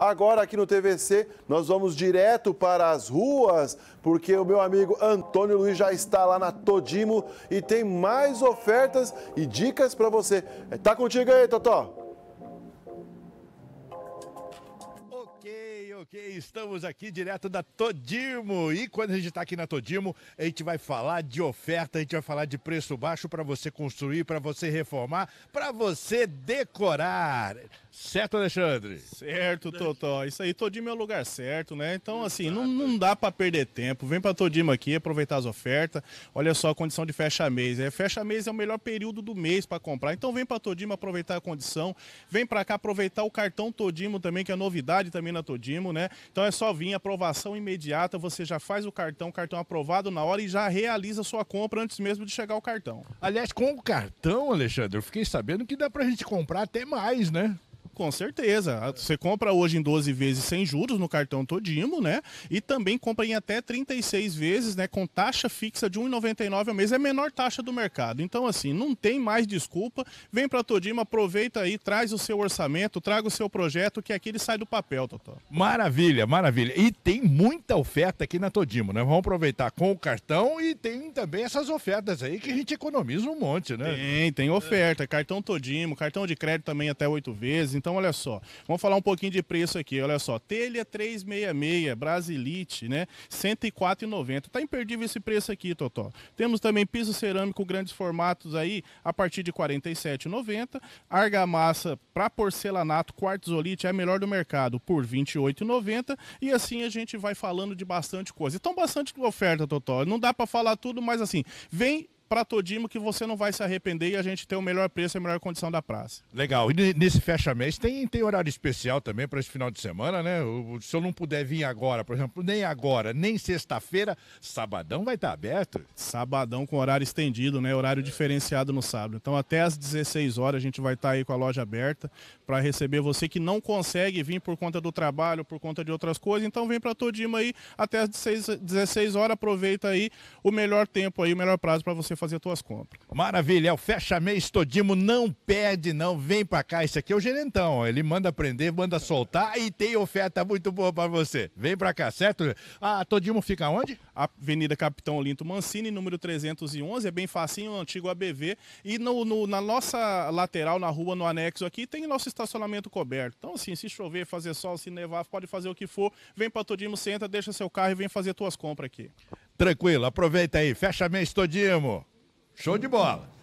Agora aqui no TVC, nós vamos direto para as ruas, porque o meu amigo Antônio Luiz já está lá na Todimo e tem mais ofertas e dicas para você. Tá contigo aí, Totó? Ok, estamos aqui direto da Todimo. E quando a gente está aqui na Todimo, a gente vai falar de oferta, a gente vai falar de preço baixo para você construir, para você reformar, para você decorar. Certo, Alexandre? Certo, Totó. Isso aí, Todimo é o lugar certo, né? Então, assim, não, não dá para perder tempo. Vem para Todimo aqui, aproveitar as ofertas. Olha só a condição de fecha mês. É, fecha mês é o melhor período do mês para comprar. Então, vem para Todimo aproveitar a condição. Vem para cá aproveitar o cartão Todimo também, que é novidade também na Todimo, né? né? Então é só vir, aprovação imediata, você já faz o cartão, cartão aprovado na hora e já realiza sua compra antes mesmo de chegar o cartão. Aliás, com o cartão, Alexandre, eu fiquei sabendo que dá pra gente comprar até mais, né? Com certeza. Você compra hoje em 12 vezes sem juros no cartão Todimo, né? E também compra em até 36 vezes, né? Com taxa fixa de 1,99 ao mês. É a menor taxa do mercado. Então, assim, não tem mais desculpa. Vem para Todimo, aproveita aí, traz o seu orçamento, traga o seu projeto, que aqui ele sai do papel, doutor. Maravilha, maravilha. E tem muita oferta aqui na Todimo, né? Vamos aproveitar com o cartão e tem também essas ofertas aí que a gente economiza um monte, né? Tem, tem oferta. Cartão Todimo, cartão de crédito também até oito vezes. Então, olha só, vamos falar um pouquinho de preço aqui, olha só. Telha 366, Brasilite, né? 104,90. Tá imperdível esse preço aqui, Totó. Temos também piso cerâmico grandes formatos aí a partir de 47,90. Argamassa para porcelanato, quartzolite é a melhor do mercado por 28,90. E assim a gente vai falando de bastante coisa. Então, bastante oferta, Totó. Não dá para falar tudo, mas assim, vem para Todimo que você não vai se arrepender e a gente tem o melhor preço e a melhor condição da praça. Legal. E nesse fecha mês tem, tem horário especial também para esse final de semana, né? O, se eu não puder vir agora, por exemplo, nem agora, nem sexta-feira, sabadão vai estar tá aberto? Sabadão com horário estendido, né? Horário é. diferenciado no sábado. Então até às 16 horas a gente vai estar tá aí com a loja aberta para receber você que não consegue vir por conta do trabalho, por conta de outras coisas. Então vem para Todimo aí até às 16, 16 horas, aproveita aí o melhor tempo aí, o melhor prazo para você fazer as tuas compras. Maravilha, é o Fecha Mês Todimo, não perde não, vem pra cá, esse aqui é o gerentão, ele manda prender, manda soltar e tem oferta muito boa pra você. Vem pra cá, certo? Ah, Todimo fica onde? Avenida Capitão Olinto Mancini, número 311, é bem facinho, antigo ABV, e no, no, na nossa lateral, na rua, no anexo aqui, tem nosso estacionamento coberto. Então assim, se chover, fazer sol, se nevar, pode fazer o que for, vem pra Todimo, senta, deixa seu carro e vem fazer tuas compras aqui. Tranquilo, aproveita aí, fecha mês todimo. Show de bola.